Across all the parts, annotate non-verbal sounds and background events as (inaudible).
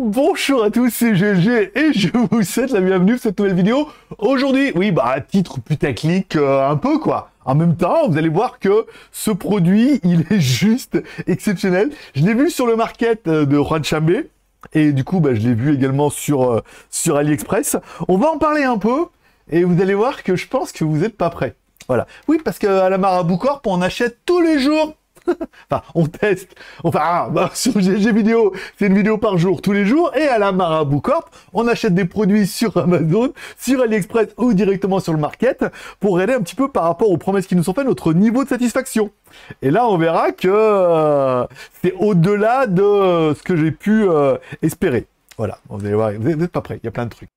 Bonjour à tous, c'est GG et je vous souhaite la bienvenue pour cette nouvelle vidéo. Aujourd'hui, oui, bah, titre putaclic euh, un peu quoi. En même temps, vous allez voir que ce produit, (laughs) il est juste exceptionnel. Je l'ai vu sur le market euh, de Juan Chambé et du coup, bah, je l'ai vu également sur, euh, sur AliExpress. On va en parler un peu et vous allez voir que je pense que vous n'êtes pas prêts. Voilà. Oui, parce qu'à la Marabout Corp, on achète tous les jours (laughs) enfin, on teste. Enfin, ah, bah, (laughs) sur GG Vidéo, c'est une vidéo par jour, tous les jours. Et à la Marabou Corp, on achète des produits sur Amazon, sur AliExpress ou directement sur le market pour aider un petit peu par rapport aux promesses qui nous sont faites, notre niveau de satisfaction. Et là, on verra que euh, c'est au-delà de ce que j'ai pu euh, espérer. Voilà, vous allez voir, vous n'êtes pas prêts, il y a plein de trucs.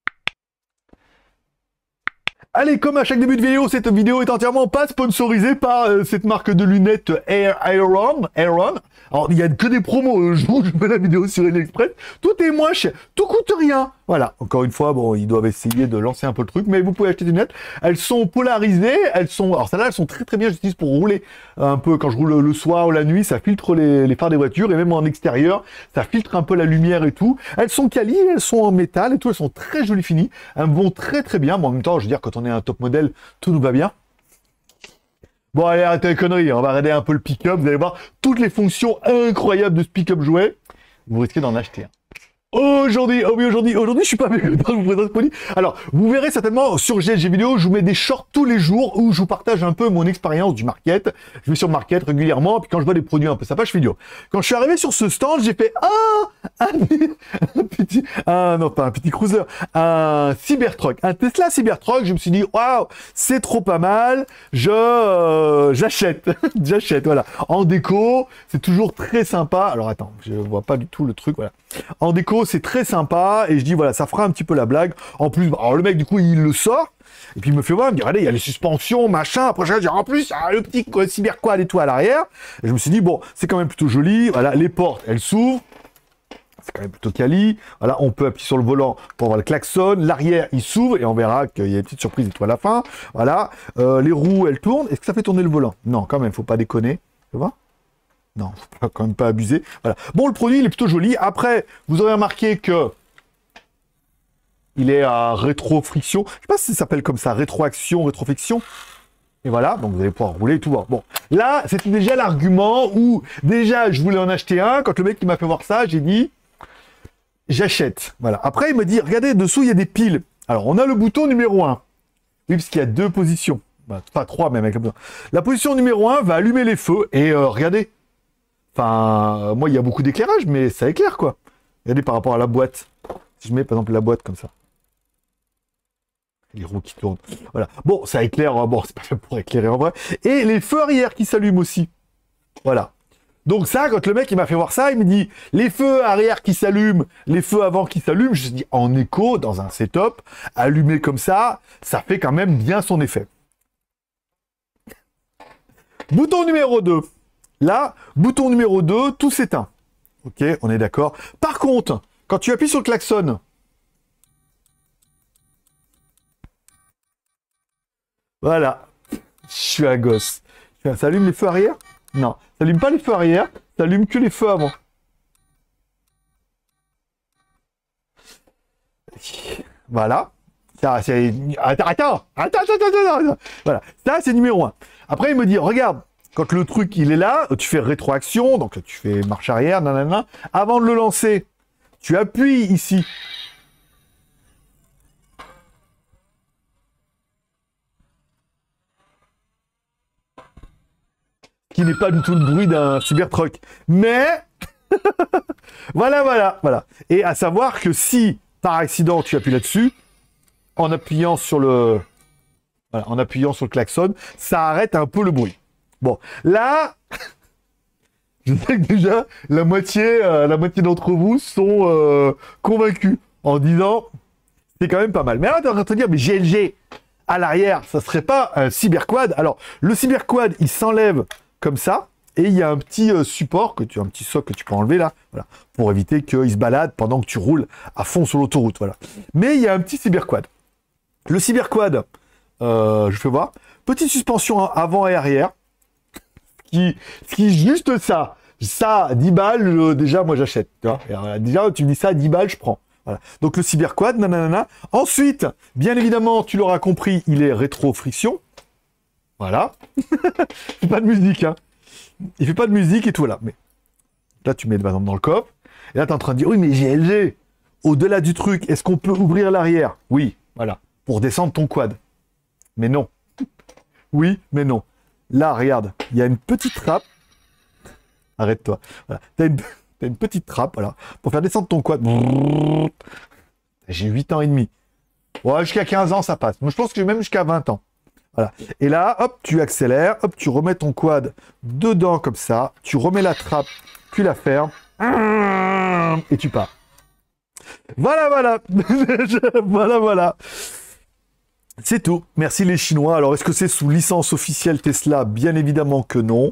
Allez, comme à chaque début de vidéo, cette vidéo est entièrement pas sponsorisée par euh, cette marque de lunettes Air Iron. Iron. Alors, il n'y a que des promos. Euh, je vous (laughs) mets la vidéo sur AliExpress. Tout est moins cher. Tout coûte rien. Voilà. Encore une fois, bon, ils doivent essayer de lancer un peu le truc, mais vous pouvez acheter des lunettes. Elles sont polarisées. Elles sont, alors celles-là, elles sont très très bien. J'utilise pour rouler un peu quand je roule le soir ou la nuit. Ça filtre les, phares des voitures et même en extérieur, ça filtre un peu la lumière et tout. Elles sont quali, elles sont en métal et tout. Elles sont très jolies finies. Elles vont très très bien. en même temps, je veux dire, quand on on est un top modèle, tout nous va bien. Bon, allez, arrêtez les conneries, on va regarder un peu le pick-up, vous allez voir toutes les fonctions incroyables de ce pick-up jouet, vous risquez d'en acheter un. Aujourd'hui, oh oui, aujourd'hui, aujourd'hui, je suis pas avec je vous présente produit Alors, vous verrez certainement sur GLG Vidéo, je vous mets des shorts tous les jours où je vous partage un peu mon expérience du market. Je vais sur le market régulièrement, puis quand je vois des produits un peu sympas, je vidéo. Quand je suis arrivé sur ce stand, j'ai fait, ah, (laughs) un, petit, un, non pas un petit cruiser, un Cybertruck, un Tesla Cybertruck. Je me suis dit, waouh, c'est trop pas mal, je, euh, j'achète, (laughs) j'achète, voilà. En déco, c'est toujours très sympa. Alors attends, je vois pas du tout le truc, voilà. En déco, c'est très sympa, et je dis, voilà, ça fera un petit peu la blague. En plus, bah, le mec, du coup, il le sort, et puis il me fait voir, il me dit, allez, il y a les suspensions, machin. Après, je dis, en plus, ah, le petit quoi et tout à l'arrière. Et je me suis dit, bon, c'est quand même plutôt joli. Voilà, les portes, elles s'ouvrent. C'est quand même plutôt quali. Voilà, on peut appuyer sur le volant pour voir le klaxon. L'arrière, il s'ouvre et on verra qu'il y a une petite surprise et tout à la fin. Voilà, euh, les roues, elles tournent. Est-ce que ça fait tourner le volant Non, quand même, faut pas déconner. Tu vois non, (laughs) faut quand même pas abuser. Voilà. Bon, le produit, il est plutôt joli. Après, vous aurez remarqué que il est à rétrofriction. Je sais pas si ça s'appelle comme ça, rétroaction, rétrofriction. Et voilà, donc vous allez pouvoir rouler et tout. Voir. Bon, là, c'était déjà l'argument où déjà je voulais en acheter un. Quand le mec qui m'a fait voir ça, j'ai dit j'achète. Voilà. Après, il me dit regardez, dessous il y a des piles. Alors, on a le bouton numéro 1. Oui, parce qu'il y a deux positions. Bah, pas trois même avec bouton. La position numéro 1 va allumer les feux et euh, regardez, Enfin, moi, il y a beaucoup d'éclairage, mais ça éclaire, quoi. Regardez par rapport à la boîte. Si je mets, par exemple, la boîte comme ça. Les roues qui tournent. Voilà. Bon, ça éclaire. Euh, bon, (laughs) c'est pas fait pour éclairer en vrai. Et les feux arrière qui s'allument aussi. Voilà. Donc ça, quand le mec il m'a fait voir ça, il me dit les feux arrière qui s'allument, les feux avant qui s'allument, je dis en écho dans un setup, allumé comme ça, ça fait quand même bien son effet. Bouton numéro 2. Là, bouton numéro 2, tout s'éteint. Ok, on est d'accord. Par contre, quand tu appuies sur le klaxon, voilà, je suis un gosse. Ça allume les feux arrière Non, ça allume pas les feux arrière, ça allume que les feux avant. Voilà. Ça, attends, attends, attends, attends, attends, Voilà, ça c'est numéro 1. Après, il me dit, regarde, quand le truc, il est là, tu fais rétroaction, donc tu fais marche arrière, nanana. Avant de le lancer, tu appuies ici. Qui n'est pas du tout le bruit d'un Cybertruck. Mais... (laughs) voilà, voilà, voilà. Et à savoir que si, par accident, tu appuies là-dessus, en appuyant sur le... Voilà, en appuyant sur le klaxon, ça arrête un peu le bruit. Bon, là, (laughs) je sais que déjà, la moitié, euh, la moitié d'entre vous sont euh, convaincus en disant c'est quand même pas mal. Mais là, tu en de te dire, mais GLG à l'arrière, ça serait pas un cyberquad Alors, le cyberquad, il s'enlève comme ça. Et il y a un petit euh, support, que tu, un petit socle que tu peux enlever là, voilà, pour éviter qu'il se balade pendant que tu roules à fond sur l'autoroute. Voilà. Mais il y a un petit cyberquad. Le cyberquad, je fais voir, petite suspension avant et arrière, qui, juste ça, ça, 10 balles, euh, déjà, moi, j'achète. Euh, déjà, tu me dis ça, 10 balles, je prends. Voilà. Donc, le cyberquad, nanana. Ensuite, bien évidemment, tu l'auras compris, il est rétro-friction. Voilà. (laughs) il fait pas de musique, hein. Il fait pas de musique et tout, là. Mais là, tu mets le exemple, dans le coffre. Et là, tu es en train de dire, oui, mais GLG, au-delà du truc, est-ce qu'on peut ouvrir l'arrière Oui, voilà. Pour descendre ton quad. Mais non. Oui, mais non. Là, regarde, il y a une petite trappe. Arrête-toi. Voilà. T'as une... (laughs) petite trappe, voilà, pour faire descendre ton quad. J'ai 8 ans et demi. Ouais, jusqu'à 15 ans, ça passe. Moi, je pense que même jusqu'à 20 ans. Voilà. Et là, hop, tu accélères, hop, tu remets ton quad dedans comme ça, tu remets la trappe, tu la fermes, et tu pars. Voilà, voilà. (laughs) voilà, voilà. C'est tout. Merci les Chinois. Alors, est-ce que c'est sous licence officielle Tesla Bien évidemment que non.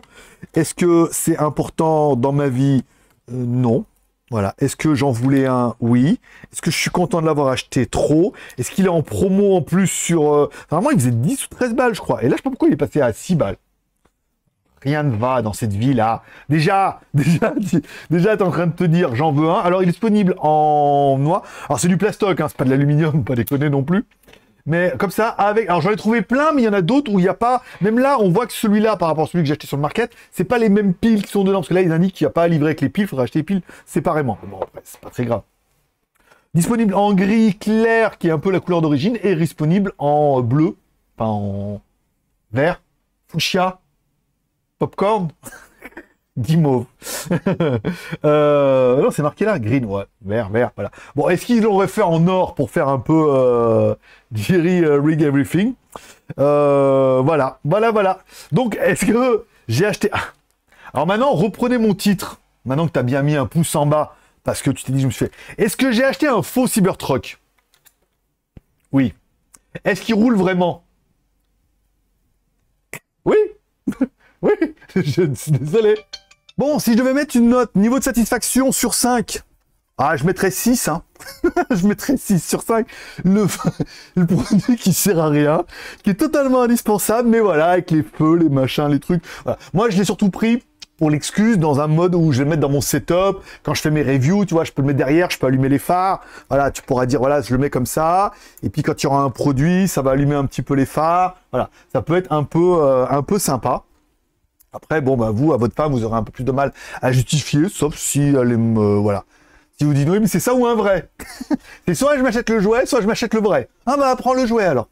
Est-ce que c'est important dans ma vie euh, Non. Voilà. Est-ce que j'en voulais un Oui. Est-ce que je suis content de l'avoir acheté trop Est-ce qu'il est en promo en plus sur... Euh, vraiment Normalement, il faisait 10 ou 13 balles, je crois. Et là, je ne sais pas pourquoi il est passé à 6 balles. Rien ne va dans cette vie-là. Déjà, (laughs) déjà, déjà, es en train de te dire, j'en veux un. Alors, il est disponible en noir. Alors, c'est du plastoc, hein, c'est pas de l'aluminium, pas déconner non plus. Mais comme ça, avec. Alors j'en ai trouvé plein, mais il y en a d'autres où il n'y a pas. Même là, on voit que celui-là, par rapport à celui que j'ai acheté sur le market, c'est pas les mêmes piles qui sont dedans. Parce que là, ils indiquent qu'il n'y a pas à livrer avec les piles, il faudrait acheter les piles séparément. Bon, après, c'est pas très grave. Disponible en gris clair, qui est un peu la couleur d'origine, et disponible en bleu, enfin en vert, fuchsia, popcorn. (laughs) dit (laughs) euh, non, c'est marqué là, green, ouais, vert, vert, voilà. Bon, est-ce qu'ils l'auraient fait en or pour faire un peu euh, Jerry euh, Rig Everything Voilà, voilà, voilà. Donc, est-ce que j'ai acheté... Ah. Alors maintenant, reprenez mon titre. Maintenant que tu as bien mis un pouce en bas, parce que tu t'es dit, je me suis fait... Est-ce que j'ai acheté un faux Cybertruck Oui. Est-ce qu'il roule vraiment Oui (laughs) Oui, (laughs) je suis désolé. Bon, si je devais mettre une note, niveau de satisfaction sur 5, ah, je mettrais 6, hein. (laughs) je mettrais 6 sur 5. Le, (laughs) le, produit qui sert à rien, qui est totalement indispensable, mais voilà, avec les feux, les machins, les trucs. Voilà. Moi, je l'ai surtout pris pour l'excuse dans un mode où je vais le mettre dans mon setup. Quand je fais mes reviews, tu vois, je peux le mettre derrière, je peux allumer les phares. Voilà, tu pourras dire, voilà, je le mets comme ça. Et puis, quand tu aura un produit, ça va allumer un petit peu les phares. Voilà, ça peut être un peu, euh, un peu sympa. Après, bon, bah, vous, à votre femme, vous aurez un peu plus de mal à justifier, sauf si elle est, euh, voilà. Si vous dites oui, mais c'est ça ou un vrai (laughs) C'est soit je m'achète le jouet, soit je m'achète le vrai. Ah bah prends le jouet alors.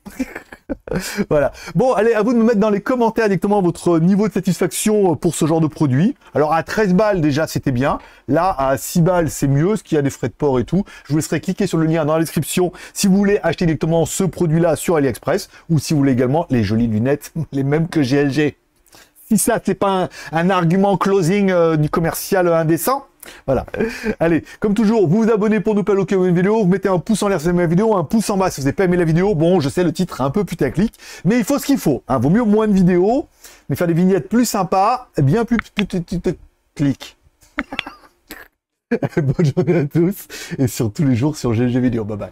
(laughs) voilà. Bon, allez, à vous de me mettre dans les commentaires directement votre niveau de satisfaction euh, pour ce genre de produit. Alors à 13 balles déjà, c'était bien. Là, à 6 balles, c'est mieux, ce qui a des frais de port et tout. Je vous laisserai cliquer sur le lien dans la description si vous voulez acheter directement ce produit-là sur AliExpress ou si vous voulez également les jolies lunettes, (laughs) les mêmes que GLG si ça, c'est pas un, argument closing euh, du commercial indécent. Voilà. (laughs) Allez, comme toujours, vous vous abonnez pour ne pas louper une vidéo, vous mettez un pouce en l'air si vous aimez la vidéo, un pouce en bas si vous n'avez pas aimé la vidéo. Bon, je sais, le titre est un peu putaclic, mais il faut ce qu'il faut. Hein. Vaut mieux moins de vidéos, mais faire des vignettes plus sympas, eh bien plus putaclic. (laughs) Bonne journée à tous, et sur tous les jours sur GG Vidéo. Bye bye.